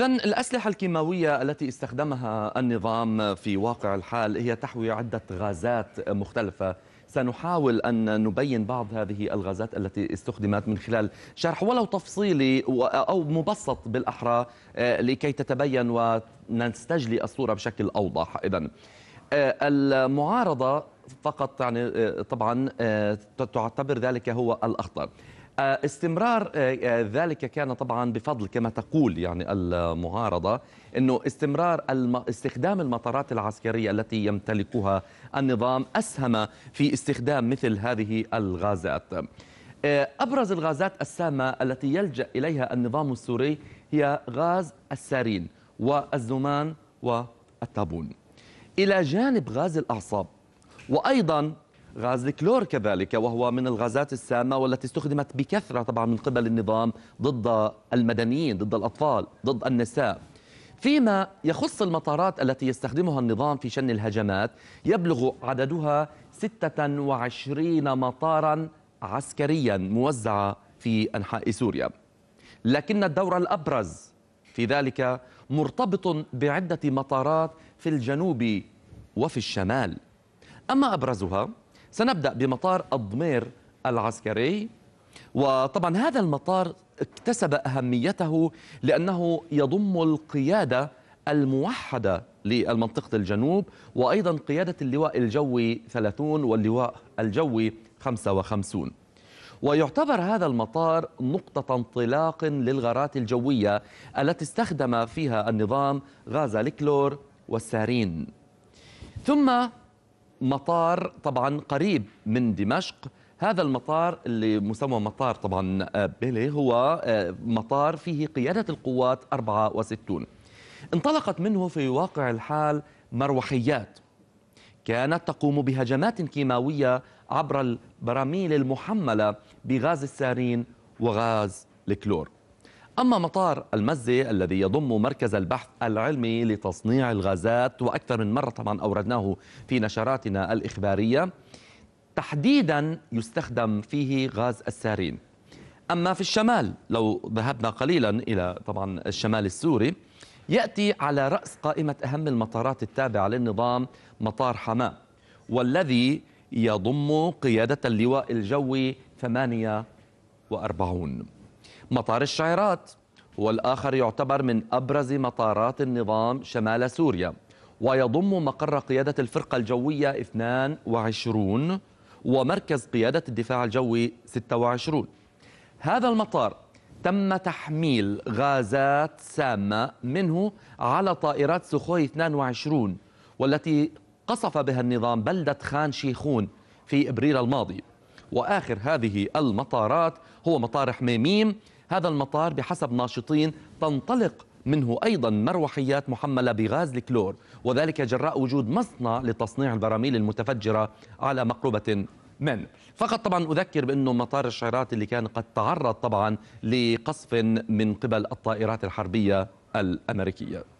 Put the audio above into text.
إذا الأسلحة الكيماوية التي استخدمها النظام في واقع الحال هي تحوي عدة غازات مختلفة سنحاول أن نبين بعض هذه الغازات التي استخدمت من خلال شرح ولو تفصيلي أو مبسط بالأحرى آه، لكي تتبين ونستجلي الصورة بشكل أوضح إذا آه، المعارضة فقط يعني آه، طبعا تعتبر ذلك هو الأخطر آه، استمرار آه، آه، ذلك كان طبعا بفضل كما تقول يعني المعارضة أنه استمرار استخدام المطارات العسكرية التي يمتلكها النظام أسهم في استخدام مثل هذه الغازات أبرز الغازات السامة التي يلجأ إليها النظام السوري هي غاز السارين والزمان والتابون إلى جانب غاز الأعصاب وأيضا غاز الكلور كذلك وهو من الغازات السامة والتي استخدمت بكثرة طبعا من قبل النظام ضد المدنيين ضد الأطفال ضد النساء فيما يخص المطارات التي يستخدمها النظام في شن الهجمات يبلغ عددها 26 مطارا عسكريا موزعة في أنحاء سوريا لكن الدور الأبرز في ذلك مرتبط بعدة مطارات في الجنوب وفي الشمال أما أبرزها سنبدأ بمطار الضمير العسكري وطبعا هذا المطار اكتسب أهميته لأنه يضم القيادة الموحدة لمنطقة الجنوب وأيضا قيادة اللواء الجوي 30 واللواء الجوي 55 ويعتبر هذا المطار نقطة انطلاق للغارات الجوية التي استخدم فيها النظام غاز الكلور والسارين ثم مطار طبعا قريب من دمشق هذا المطار اللي مسمى مطار طبعا آه، بيلي هو آه، مطار فيه قيادة القوات 64 انطلقت منه في واقع الحال مروحيات كانت تقوم بهجمات كيماوية عبر البراميل المحملة بغاز السارين وغاز الكلور أما مطار المزة الذي يضم مركز البحث العلمي لتصنيع الغازات وأكثر من مرة طبعا أوردناه في نشراتنا الإخبارية تحديدا يستخدم فيه غاز السارين أما في الشمال لو ذهبنا قليلا إلى طبعا الشمال السوري يأتي على رأس قائمة أهم المطارات التابعة للنظام مطار حماة والذي يضم قيادة اللواء الجوي 48 مطار الشعيرات والآخر يعتبر من أبرز مطارات النظام شمال سوريا ويضم مقر قيادة الفرقة الجوية 22 ومركز قيادة الدفاع الجوي 26 هذا المطار تم تحميل غازات سامة منه على طائرات سخوي 22 والتي قصف بها النظام بلدة خان شيخون في إبريل الماضي وآخر هذه المطارات هو مطار حميميم هذا المطار بحسب ناشطين تنطلق منه أيضا مروحيات محملة بغاز الكلور وذلك جراء وجود مصنع لتصنيع البراميل المتفجرة على مقربة من فقط طبعا أذكر بأنه مطار الشعيرات اللي كان قد تعرض طبعا لقصف من قبل الطائرات الحربية الأمريكية